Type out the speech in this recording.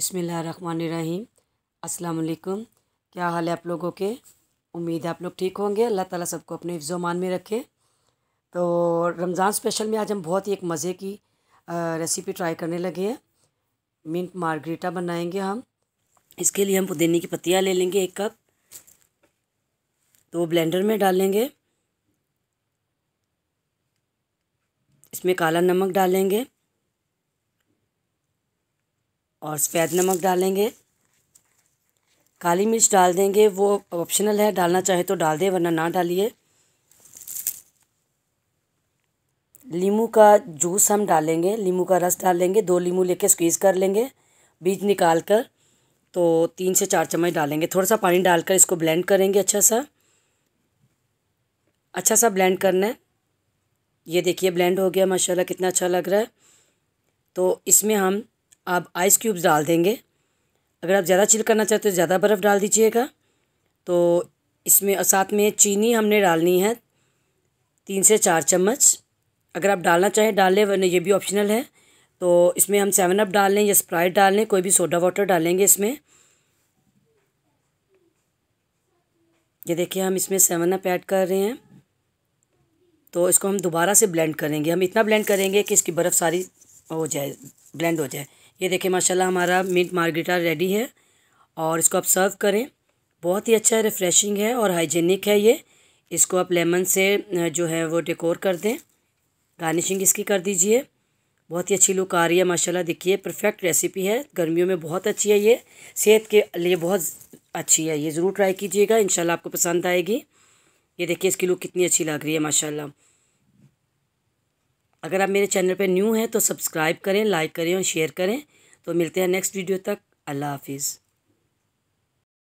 बिसमीम असलकुम क्या हाल है आप लोगों के उम्मीद है आप लोग ठीक होंगे अल्लाह ताला सबको अपने मान में रखे तो रमज़ान स्पेशल में आज हम बहुत ही एक मज़े की रेसिपी ट्राई करने लगे हैं मिंट मार्गरीटा बनाएंगे हम इसके लिए हम पुदीने की पत्तियाँ ले लेंगे एक कप तो ब्लेंडर में डालेंगे इसमें काला नमक डालेंगे और सफ़ेद नमक डालेंगे काली मिर्च डाल देंगे वो ऑप्शनल है डालना चाहे तो डाल दें वरना ना डालिए लीमू का जूस हम डालेंगे लीमू का रस डालेंगे दो लीमू लेके स्क्वीज़ कर लेंगे बीज निकाल कर तो तीन से चार चम्मच डालेंगे थोड़ा सा पानी डालकर इसको ब्लेंड करेंगे अच्छा सा अच्छा सा ब्लेंड करना है ये देखिए ब्लेंड हो गया माशाल्लाह कितना अच्छा लग रहा है तो इसमें हम आप आइस क्यूब्स डाल देंगे अगर आप ज़्यादा चिल करना चाहते हो ज़्यादा बर्फ़ डाल दीजिएगा तो इसमें साथ में चीनी हमने डालनी है तीन से चार चम्मच अगर आप डालना चाहें डाल लें वरना ये भी ऑप्शनल है तो इसमें हम सेवन अप डाल लें या स्प्राइट डाल लें कोई भी सोडा वाटर डालेंगे इसमें ये देखिए हम इसमें सेवन अप ऐड कर रहे हैं तो इसको हम दोबारा से ब्लेंड करेंगे हम इतना ब्लेंड करेंगे कि इसकी बर्फ़ सारी हो जाए ब्लेंड हो जाए ये देखिए माशाल्लाह हमारा मिंट मार्गरीटा रेडी है और इसको आप सर्व करें बहुत ही अच्छा रिफ़्रेशिंग है और हाइजीनिक है ये इसको आप लेमन से जो है वो डेकोर कर दें गार्निशिंग इसकी कर दीजिए बहुत ही अच्छी लुक आ रही है माशाल्लाह देखिए परफेक्ट रेसिपी है गर्मियों में बहुत अच्छी है ये सेहत के लिए बहुत अच्छी है ये ज़रूर ट्राई कीजिएगा इन आपको पसंद आएगी ये देखिए इसकी लुक कितनी अच्छी लग रही है माशाल्लाह अगर आप मेरे चैनल पर न्यू हैं तो सब्सक्राइब करें लाइक करें और शेयर करें तो मिलते हैं नेक्स्ट वीडियो तक अल्लाह हाफिज़